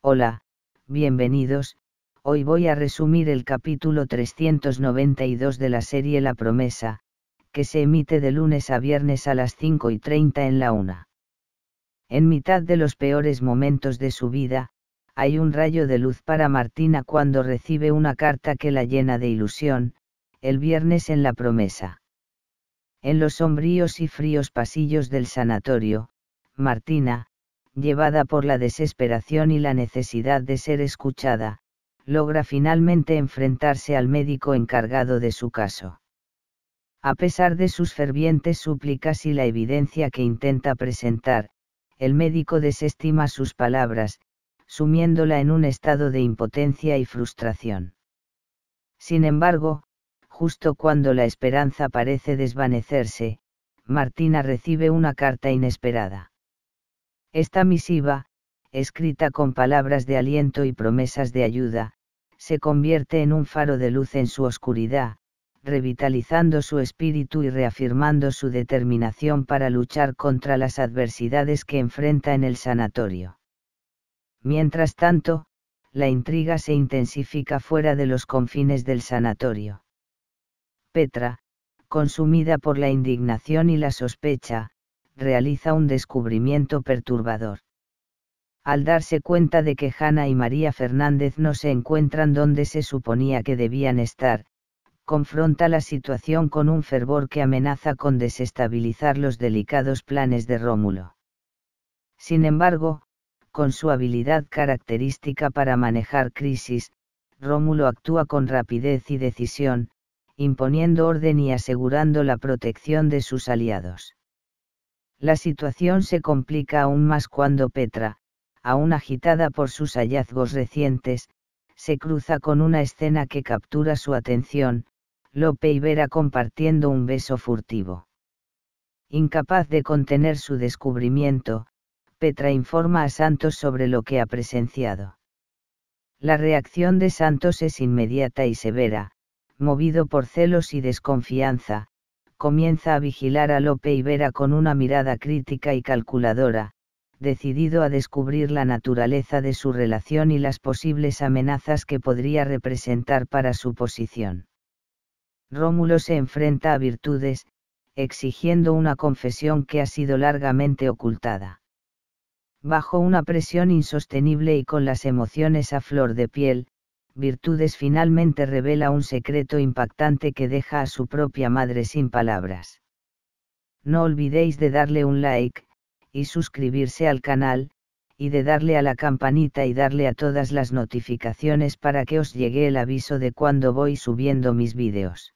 Hola, bienvenidos, hoy voy a resumir el capítulo 392 de la serie La Promesa, que se emite de lunes a viernes a las 5 y en la una. En mitad de los peores momentos de su vida, hay un rayo de luz para Martina cuando recibe una carta que la llena de ilusión, el viernes en La Promesa. En los sombríos y fríos pasillos del sanatorio, Martina, llevada por la desesperación y la necesidad de ser escuchada, logra finalmente enfrentarse al médico encargado de su caso. A pesar de sus fervientes súplicas y la evidencia que intenta presentar, el médico desestima sus palabras, sumiéndola en un estado de impotencia y frustración. Sin embargo, justo cuando la esperanza parece desvanecerse, Martina recibe una carta inesperada. Esta misiva, escrita con palabras de aliento y promesas de ayuda, se convierte en un faro de luz en su oscuridad, revitalizando su espíritu y reafirmando su determinación para luchar contra las adversidades que enfrenta en el sanatorio. Mientras tanto, la intriga se intensifica fuera de los confines del sanatorio. Petra, consumida por la indignación y la sospecha, realiza un descubrimiento perturbador. Al darse cuenta de que Hanna y María Fernández no se encuentran donde se suponía que debían estar, confronta la situación con un fervor que amenaza con desestabilizar los delicados planes de Rómulo. Sin embargo, con su habilidad característica para manejar crisis, Rómulo actúa con rapidez y decisión, imponiendo orden y asegurando la protección de sus aliados. La situación se complica aún más cuando Petra, aún agitada por sus hallazgos recientes, se cruza con una escena que captura su atención, Lope y Vera compartiendo un beso furtivo. Incapaz de contener su descubrimiento, Petra informa a Santos sobre lo que ha presenciado. La reacción de Santos es inmediata y severa, movido por celos y desconfianza, comienza a vigilar a Lope y Vera con una mirada crítica y calculadora, decidido a descubrir la naturaleza de su relación y las posibles amenazas que podría representar para su posición. Rómulo se enfrenta a virtudes, exigiendo una confesión que ha sido largamente ocultada. Bajo una presión insostenible y con las emociones a flor de piel, virtudes finalmente revela un secreto impactante que deja a su propia madre sin palabras. No olvidéis de darle un like, y suscribirse al canal, y de darle a la campanita y darle a todas las notificaciones para que os llegue el aviso de cuando voy subiendo mis vídeos.